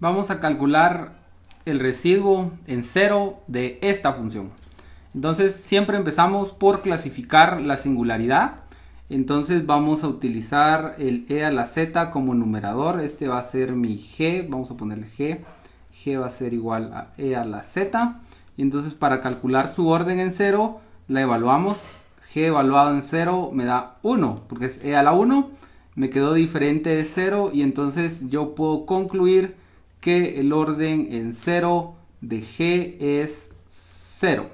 Vamos a calcular el residuo en cero de esta función. Entonces siempre empezamos por clasificar la singularidad. Entonces vamos a utilizar el e a la z como numerador. Este va a ser mi g. Vamos a poner g. g va a ser igual a e a la z. Y entonces para calcular su orden en cero la evaluamos. g evaluado en 0 me da 1 porque es e a la 1. Me quedó diferente de 0 y entonces yo puedo concluir que el orden en 0 de G es 0.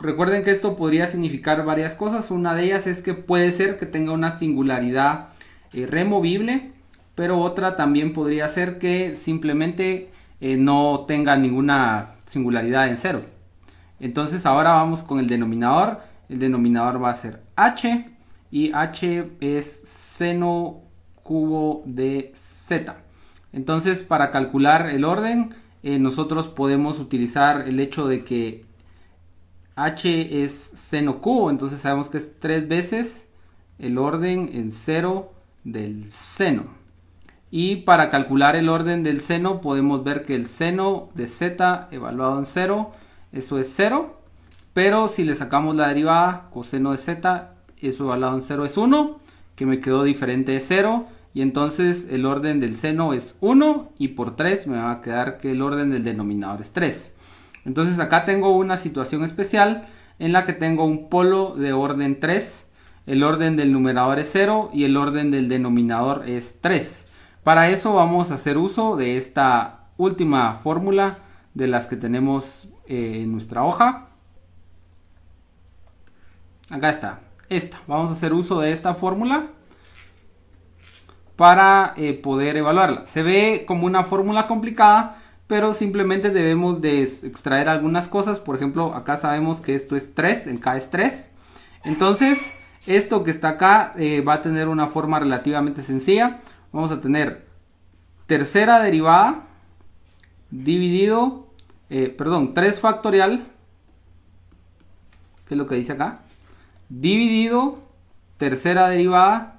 Recuerden que esto podría significar varias cosas. Una de ellas es que puede ser que tenga una singularidad eh, removible, pero otra también podría ser que simplemente eh, no tenga ninguna singularidad en 0. Entonces ahora vamos con el denominador. El denominador va a ser h y h es seno cubo de z. Entonces, para calcular el orden, eh, nosotros podemos utilizar el hecho de que h es seno cubo, entonces sabemos que es tres veces el orden en cero del seno. Y para calcular el orden del seno podemos ver que el seno de z evaluado en 0, eso es 0. Pero si le sacamos la derivada coseno de z, eso evaluado en 0 es 1, que me quedó diferente de 0. Y entonces el orden del seno es 1 y por 3 me va a quedar que el orden del denominador es 3. Entonces acá tengo una situación especial en la que tengo un polo de orden 3, el orden del numerador es 0 y el orden del denominador es 3. Para eso vamos a hacer uso de esta última fórmula de las que tenemos eh, en nuestra hoja. Acá está, esta. Vamos a hacer uso de esta fórmula para eh, poder evaluarla. Se ve como una fórmula complicada, pero simplemente debemos de extraer algunas cosas. Por ejemplo, acá sabemos que esto es 3, el K es 3. Entonces, esto que está acá eh, va a tener una forma relativamente sencilla. Vamos a tener tercera derivada dividido, eh, perdón, 3 factorial, que es lo que dice acá, dividido tercera derivada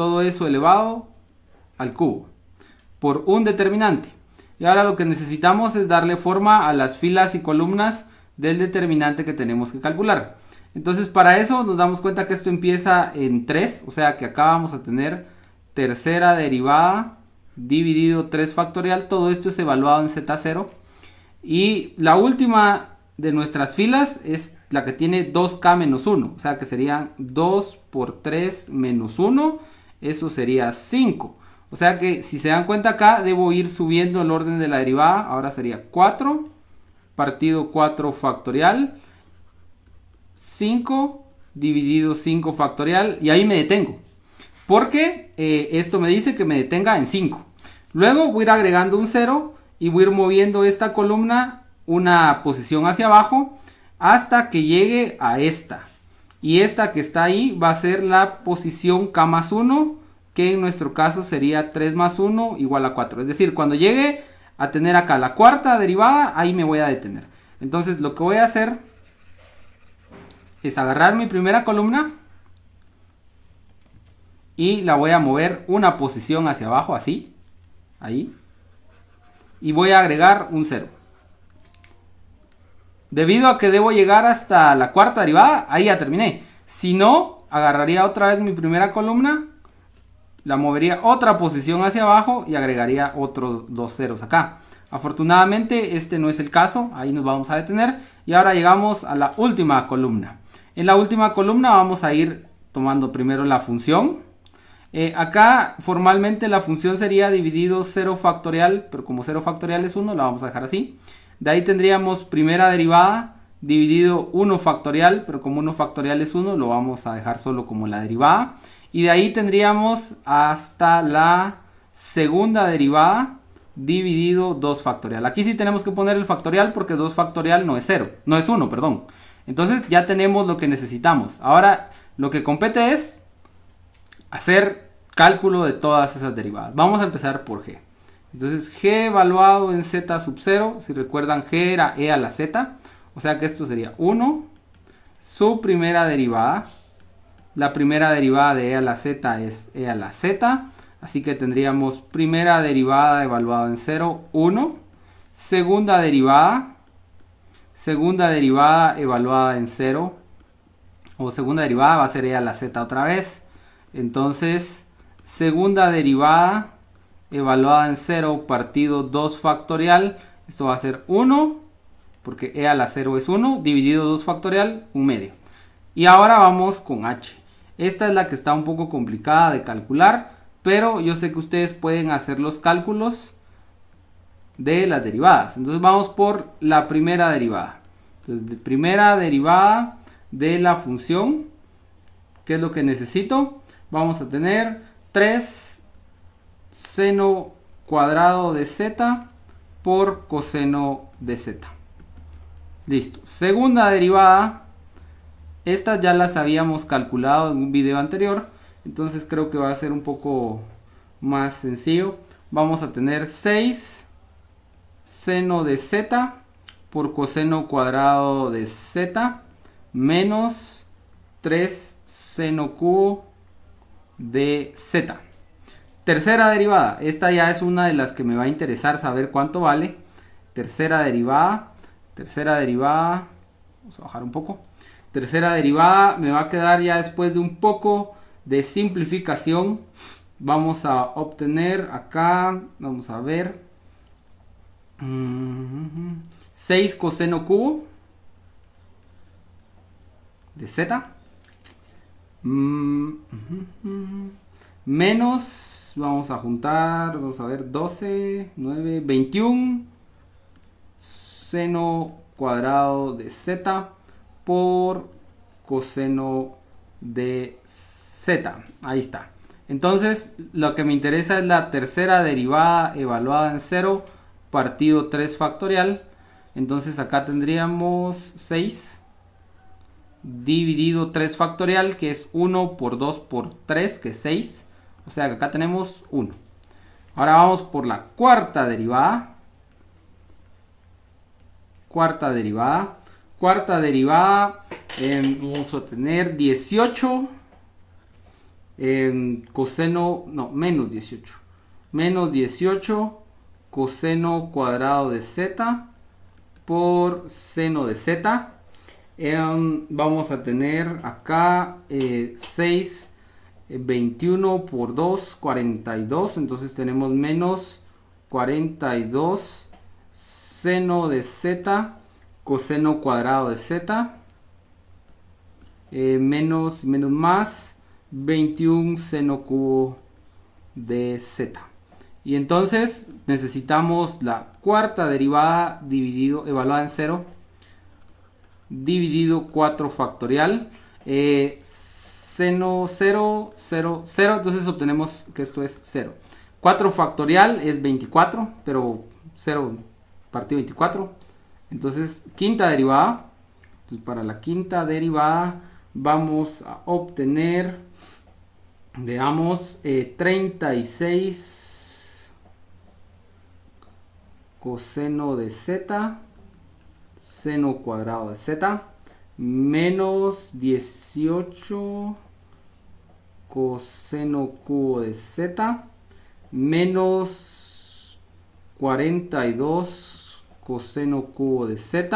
todo eso elevado al cubo por un determinante. Y ahora lo que necesitamos es darle forma a las filas y columnas del determinante que tenemos que calcular. Entonces para eso nos damos cuenta que esto empieza en 3, o sea que acá vamos a tener tercera derivada dividido 3 factorial, todo esto es evaluado en z0. Y la última de nuestras filas es la que tiene 2k menos 1, o sea que sería 2 por 3 menos 1 eso sería 5. O sea que si se dan cuenta acá, debo ir subiendo el orden de la derivada. Ahora sería 4 partido 4 factorial. 5 dividido 5 factorial. Y ahí me detengo. Porque eh, esto me dice que me detenga en 5. Luego voy a ir agregando un 0 y voy a ir moviendo esta columna una posición hacia abajo hasta que llegue a esta. Y esta que está ahí va a ser la posición K más 1, que en nuestro caso sería 3 más 1 igual a 4. Es decir, cuando llegue a tener acá la cuarta derivada, ahí me voy a detener. Entonces lo que voy a hacer es agarrar mi primera columna y la voy a mover una posición hacia abajo, así, ahí. Y voy a agregar un 0. Debido a que debo llegar hasta la cuarta derivada, ahí ya terminé. Si no, agarraría otra vez mi primera columna, la movería otra posición hacia abajo y agregaría otros dos ceros acá. Afortunadamente este no es el caso, ahí nos vamos a detener. Y ahora llegamos a la última columna. En la última columna vamos a ir tomando primero la función. Eh, acá formalmente la función sería dividido 0 factorial, pero como 0 factorial es 1 la vamos a dejar así. De ahí tendríamos primera derivada dividido 1 factorial, pero como 1 factorial es 1, lo vamos a dejar solo como la derivada. Y de ahí tendríamos hasta la segunda derivada dividido 2 factorial. Aquí sí tenemos que poner el factorial porque 2 factorial no es 0, no es 1, perdón. Entonces ya tenemos lo que necesitamos. Ahora lo que compete es hacer cálculo de todas esas derivadas. Vamos a empezar por g. Entonces g evaluado en z sub 0, si recuerdan g era e a la z, o sea que esto sería 1, su primera derivada, la primera derivada de e a la z es e a la z, así que tendríamos primera derivada evaluada en 0, 1, segunda derivada, segunda derivada evaluada en 0, o segunda derivada va a ser e a la z otra vez, entonces segunda derivada evaluada en 0 partido 2 factorial. Esto va a ser 1, porque e a la 0 es 1, dividido 2 factorial, 1 medio. Y ahora vamos con h. Esta es la que está un poco complicada de calcular, pero yo sé que ustedes pueden hacer los cálculos de las derivadas. Entonces vamos por la primera derivada. Entonces, primera derivada de la función, ¿qué es lo que necesito? Vamos a tener 3 seno cuadrado de z por coseno de z. Listo. Segunda derivada. Estas ya las habíamos calculado en un video anterior. Entonces creo que va a ser un poco más sencillo. Vamos a tener 6 seno de z por coseno cuadrado de z menos 3 seno cubo de z. Tercera derivada, esta ya es una de las que me va a interesar saber cuánto vale. Tercera derivada, tercera derivada, vamos a bajar un poco. Tercera derivada me va a quedar ya después de un poco de simplificación. Vamos a obtener acá, vamos a ver, 6 mm, coseno cubo de z mm, menos Vamos a juntar, vamos a ver, 12, 9, 21 seno cuadrado de z por coseno de z. Ahí está. Entonces, lo que me interesa es la tercera derivada evaluada en 0 partido 3 factorial. Entonces, acá tendríamos 6 dividido 3 factorial, que es 1 por 2 por 3, que es 6 o sea que acá tenemos 1. Ahora vamos por la cuarta derivada. Cuarta derivada. Cuarta derivada. Em, vamos a tener 18 eh, em, coseno, no, menos 18. Menos 18 coseno cuadrado de z por seno de z. Em, vamos a tener acá 6 eh, 21 por 2, 42. Entonces tenemos menos 42 seno de z coseno cuadrado de z. Eh, menos, menos más 21 seno cubo de z. Y entonces necesitamos la cuarta derivada dividido, evaluada en 0 dividido 4 factorial. Eh, seno 0, 0, 0. Entonces obtenemos que esto es 0. 4 factorial es 24, pero 0 partido 24. Entonces, quinta derivada. y para la quinta derivada vamos a obtener, veamos, 36 eh, coseno de z, seno cuadrado de z, menos 18 coseno cubo de z menos eh, 42 coseno cubo de z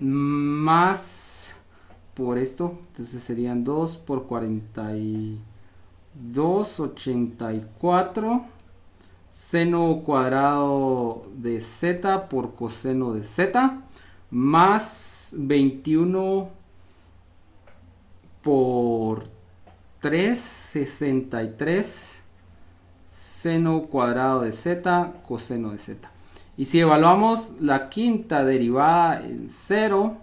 más por esto entonces serían 2 por 42 84 seno cuadrado de z por coseno de z más 21 por 363 seno cuadrado de z coseno de z. Y si evaluamos la quinta derivada en 0,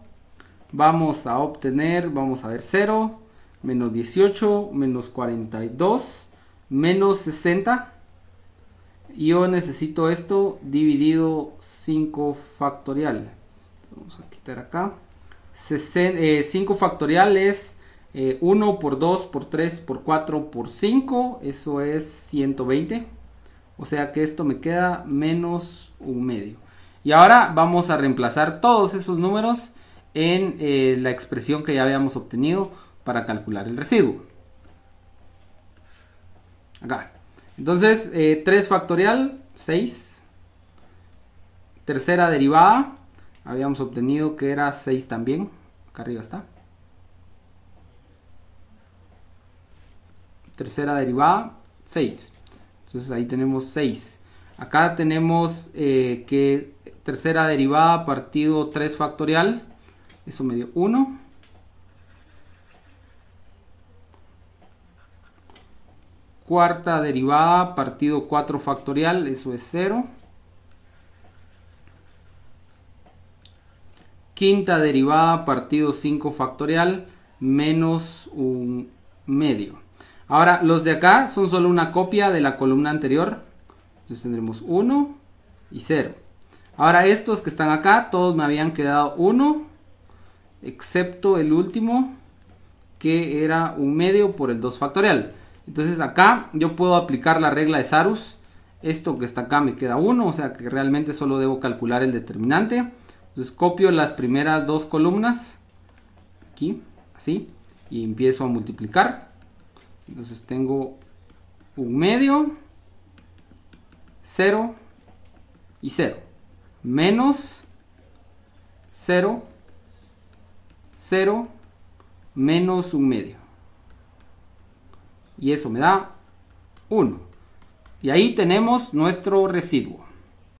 vamos a obtener, vamos a ver 0, menos 18, menos 42, menos 60. Yo necesito esto dividido 5 factorial. Vamos a quitar acá. 5 eh, factorial es 1 eh, por 2 por 3 por 4 por 5, eso es 120. O sea que esto me queda menos un medio. Y ahora vamos a reemplazar todos esos números en eh, la expresión que ya habíamos obtenido para calcular el residuo. Acá. Entonces, 3 eh, factorial, 6. Tercera derivada, habíamos obtenido que era 6 también. Acá arriba está. tercera derivada, 6. Entonces ahí tenemos 6. Acá tenemos eh, que tercera derivada partido 3 factorial, eso me dio 1. Cuarta derivada partido 4 factorial, eso es 0. Quinta derivada partido 5 factorial, menos un medio. Ahora, los de acá son solo una copia de la columna anterior. Entonces tendremos 1 y 0. Ahora estos que están acá, todos me habían quedado 1, excepto el último, que era un medio por el 2 factorial. Entonces acá yo puedo aplicar la regla de Sarus. Esto que está acá me queda 1, o sea que realmente solo debo calcular el determinante. Entonces copio las primeras dos columnas, aquí, así, y empiezo a multiplicar. Entonces tengo un medio, 0 y 0. Menos 0, 0, menos un medio. Y eso me da 1. Y ahí tenemos nuestro residuo.